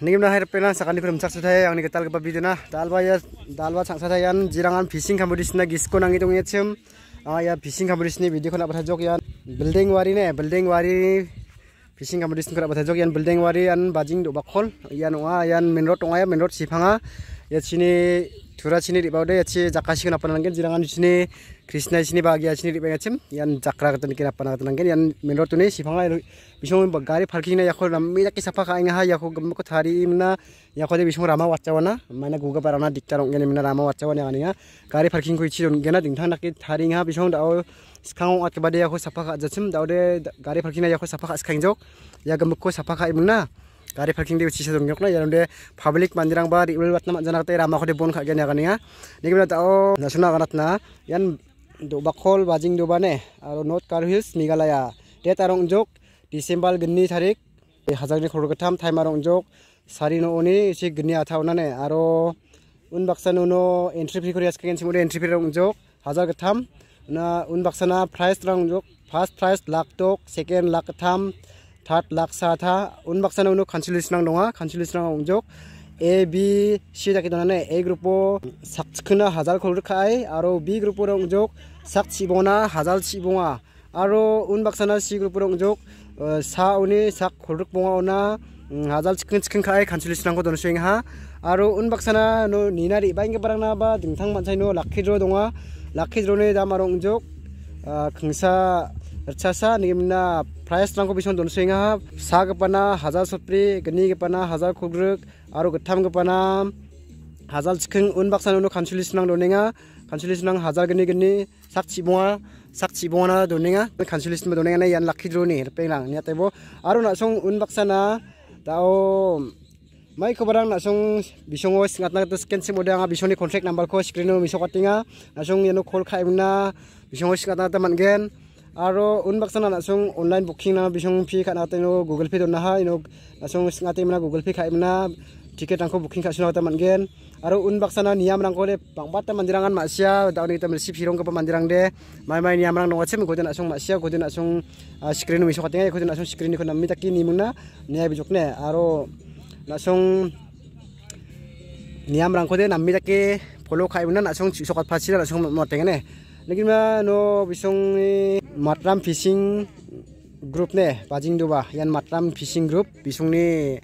Nikim na hairpe na sakani prim chak sutai yang niketal ke pabidu na dalwa ya dalwa chak sutai yan jirangan fishing kamudis na gisko na ngitung ah, ya cem ya fishing kamudis ni video kona pata jok yan building wari ne building wari fishing kamudis ni kona pata jok yan building wari yan bajing do bakol yan wa yan main road wa ya main road sipanga ya cini tura cini di bawde ya ci jakashi kona pana ngen jirangan di cini krisna cini bagi ya cini di bawde ya cem yan jakra kena pana kena ngen yan main road tu sipanga ya Vishnu गारी फर्की या रम्मी जा सफा खाएंगे हाँ यखो गम को थारी यखो दे विष्णु रामा वाचावना मैंने गुगा पर आना दिखता रहूँगे मैंने रामा वाचावन आने गारी फर्की को इच्छी रहूँगे ना दिखा ना कि थारी हाँ विष्णु दाओ सिखाऊँ आज के बाद यखो सफा खा जसम दाओ दे गारी फर्की यखो सफा खा सिखाई या गम को सफा खाई ना गारी फर्की दे उच्छी से रुंगे ना ये पब्लिक मंदिर बाटना जनाते रामा को बन खा गया नहीं दाओ नसुना गना दो बखोल बाजिंग दुबाने और नोट कार हिल्स मेघालय दे तारों जो डिसेम्बर गिननि तारिक हाजारनि खरगोथाम टाइमा रंजक सारि न'नि इसे गिननि आथा उनानै आरो उन बाक्सानि उनाव एन्ट्रि फि करिया सिखागोन सिमुलि एन्ट्रि फि रंजक हाजार गोथाम उन बाक्साना प्राइस रंजक फार्स्ट प्राइस लाख टक सेकेन्ड लाख गोथाम थार्ड लाख साथा उन बाक्सानि उनाव कान्सिलेसन आं दङ कान्सिलेसन आं रंजक ए बि सि दाखि दनानै ए ग्रुप साक्सिखौनो हाजार खरखाय आरो बि ग्रुप रंजक साक्सिबना हाजार सिबङा আৰু উন বাক্সানা চি গ্ৰুপৰ যোগ साउने सा खुरुक बङाउना हाजाल चिकन चिकन खाय खान्छु लिसनाङको दोनसुङ हा आरो उन बक्सना नो निनारी बाइङ बरङना बा दिङथाङ मान्छै नो लाखि जो दङ लाखि जो नै दामारो उजोग खिंसा रचासा निगमना प्राइस रंगो बिसन दोनसुङ हा साग पना हाजार सप्रि गनि गपना हाजार खुग्रुक आरो गथाम गपना हाजार चिकन उन बक्सना नो खान्छु लिसनाङ दोनङा खान्छु लिसनाङ हाजार गनि गनि साक्षी बङा sak chibong na doninga council list ma doninga na yan lucky draw ni peng lang niya tebo aro na song unbaksa na tao mai ko barang na song bisong os ngat na to scan si moda nga bisong ni contract number ko screen mo miso katinga na song yanu call khai na bisong os ngat na ta man aro unbaksa na na song online booking na bisong fee khana teno google pay don na ha ino na song ngat na google pay khai na tiket angko booking kak sunawata mangen aru unbak sana niya menang kole bang bata mandirangan maksia tau ni kita mersip hirong kapa mandirang de mai mai niya menang nongwatsem kote nak sung maksia kote nak sung screen umi sokatinga kote nak sung screen ikon amita kini muna niya bijuk ne aru nak sung niya menang kote nak mita ke polo kai muna nak sung sokat pasir nak sung motenga ne lagi ma no bisung ni matram fishing group ne pajing duba yan matram fishing group bisung ni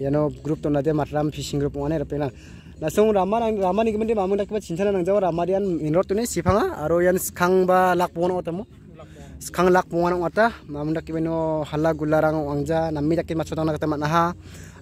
yano grup tuh de matram fishing group one rape nang nasung Ramah nang Ramah nih kemudian mamu dakba chinchana nang jawa rama dian minrot tune sifanga aro yan skang ba lak pon otamo skang lak pon ota mamu dakibeno hala gularang angja nammi tuh nang kata manaha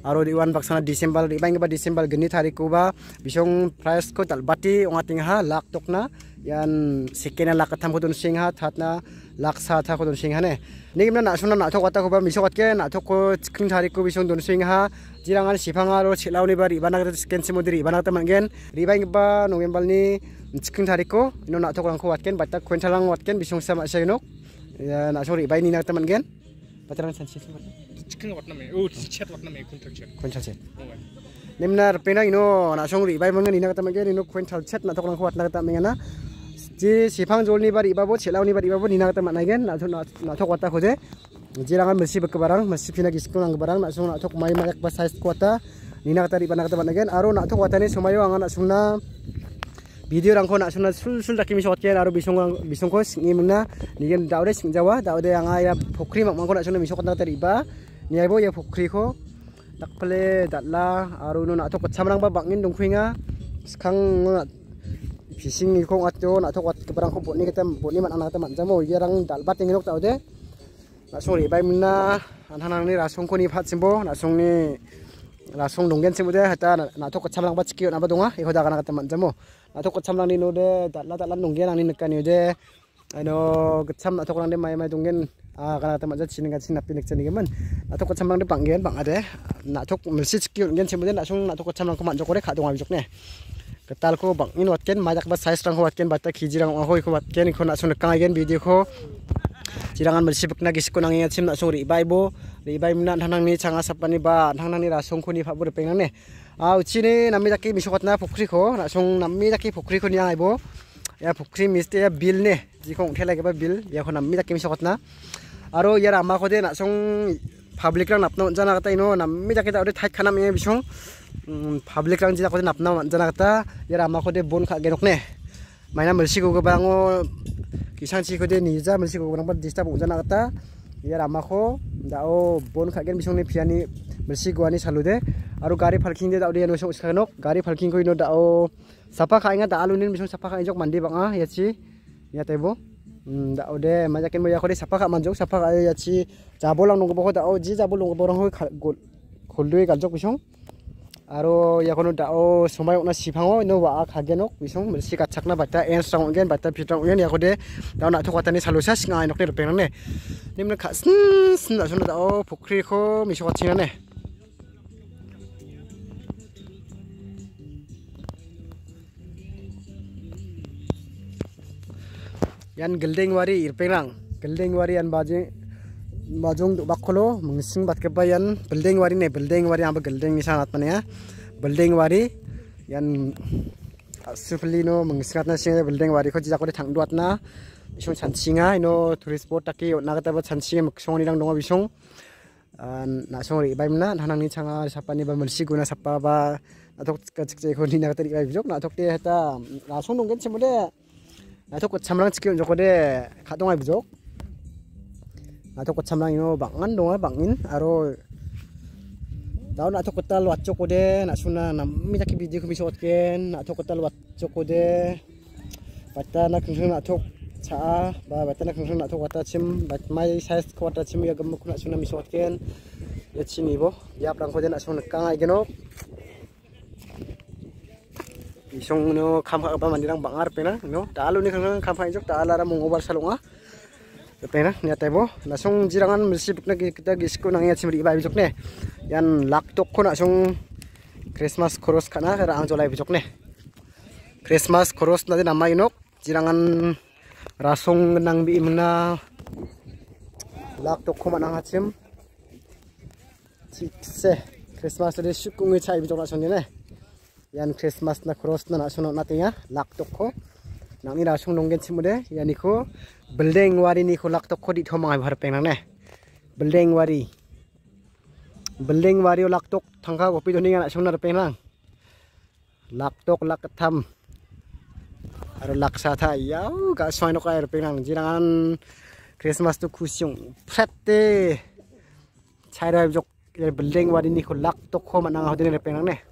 aro di wan baksana Desember di bang ba Desember genit hari kuba bisong price ko talbati ongating ha lak tokna yan sekian lak ketemu tuh dun hatna. laksa t a ko don sing hane nigim na nasuna na thok watta ko ba misok atke na thok ko khing t a r i ko bisong don sing ha jirangan s i p a n g a ro chilauni ba riba na ken simo diri ba na ta mangen riba ing ba nongem bal ni khing t a r i ko no na thok o rang ko watken b a t a kwen thalang watken bisong sama seno na so riba i ni na ta mangen patran san s i s i n ba khing watna me o chat watna me kun t a k chat kun chat nimna r pena ino na song riba i mangen ina ka ta mangen ino kwen t a l chat na thok rang ko watna ka ta m a n g e n a ji sifang jolni bar ibabo chelauni bar ibabo nina kata managen na thok na thok wata khoje jirangan mesi bekebarang mesi pina giskul ang barang na sung na thok mai mayak ba size kota nina kata riba na kata managen aro na thok wata ni sumayo ang na sungna video rangko na sungna sul sul dakimi shot ken aro bisong bisong ko singi muna nigen daude jawa, daude ang ya pokri mak mangko na sungna misok na kata riba niaibo ya pokri ko dakpale datla aro no na thok chamrang ba bangin dongkhuinga sekarang pising ni kong atyo na thok wat kebarang kong botni kita botni man anak teman jamo yarang dal bat tingin tau deh na sorry bai minna anhanang ni rasung ko ni phat simbo na sung ni rasung donggen simbo deh hata na thok chamlang bat sikyo na badonga ah. iko da kana teman jamo na thok chamlang ni no deh dal dal donggen ang ni nekani deh ano kecam atau kurang deh mai mai donggen ah karena teman jadi sini kan sini napi nekcani gemen atau kecam lang deh panggen bang ada nak cok message kyu ngen sebenarnya na sung na cok kecam lang kemanjok kore kak dong abisok ah ne. कताल को बांगन वाटकें माजाक सैज रंग वाटकें बता खीजी रंग वाटकें इनको नाचू नागन भिडियो को चिरांगान मिल सिपना किसको नांगे सिम नाचू रिबाइबो रिबाई नी छा सपनी बा नासंखो फाबू रेपेंगे आउचि नामी जाके मिसोकना पुख्री को नासों नामी जाके पुख्री को नाइबो या पुख्री मिस्टे बिल ने जी को उठे लगे बिल ये नामी जाके मिसोकना और यार अम्मा को दे नासों পাব্লিক রং নাপনা জানা কথা ইনো নামি থাকে তা ঠাইত খানা মেয়ে বিশং পাব্লিক রং যেটা কোথায় নাপনা জানা কথা ইয়ার আমার কোথায় বন খা গেনক নে মাইনা মলসি গো গোবাং ও কিষাং চি কোথায় নিজা মলসি গো গোবাং ডিস্টার্ব জানা কথা ইয়ার আমাকো দা ও বন খাগেন বিশং নে ফিয়ানি মলসি গোয়ানি সালু দে আর গাড়ি ফার্কিং দে দাও দিয়ে নয় সঙ্গে গাড়ি ফার্কিং কইনো দা ও সাফা খাই দা আলু নিন বিশং সাফা খাই জক মান্ডি বাঙা ইয়াছি ইয়াতে বো দাও দে মাজাকে মইয়া করে সাফা খা মানজক সাফা খা আছি যাব লং নগব খ দাও জি যাব লং বরং হই খোল দুই গালজক কইছং আরো ইয়াখন দাও সময় ওনা সিফাং ও নো বা খাগেন কইছং মিলছি কাছাকনা বাটা এন সং গেন বাটা ফিটং ইয়ান ইয়াখ দে দাও না তো কথা নি সালো নে yan gelding wari irpengrang gelding wari yan bajing bajung duk bakkolo mengsing bat keba yan building wari ne building wari apa gelding ni sangat mana ya building wari yan sufli no mengsing katna sing building wari ko jija ko thang duat na bisong chansinga ino turis spot taki na kata ba chansinga mengsong ni dang dongo bisong na song ri ibaim na nanang ni changa sapa ni ba mulsi guna sapa ba atok kachik je ko ni na kata ri bai bisong na atok te hata na song dong gen có có cho ai 나토코 참랑 치킨 조건데 가동할 부족 나토코 참랑이요 방안 동아 방인 아로 Tao na toko tal wat choko de na suna na mita ki nãy kumi có ken na toko tal wat choko de bata na kung na tok cha ba bata na kung na tok wata chim bat mai size ko wata chim ya gamu kuna suna mi shot ken ya chini bo ya prang ko de na suna cái geno isong no kamha ba mandirang bangar pena no talo ni kang kamha isok tala ra mong obal salonga pena nya bo nasong jirangan mesibuk na kita gisku nang ya cimri ba ne yan lak tok na christmas koros kana ra ang jolai isok ne christmas koros nanti nama inok. jirangan rasong nang bi imna lak tok ko manang ya christmas re shukung chai bisok na song ne yan Christmas na cross na nasunod natin ya laktok ko nang ni rasung si mude yan iko building wari ni ko laktok ko dito mga nang ne beleng wari beleng wari o laktok thangka ko pi doni na sunod peng nang laktok laktam, aro laksa tha yau ga soino ka barpeng nang jirangan Christmas tu prete prette chairai jok building wari ni ko laktok ko manang hodin barpeng nang ne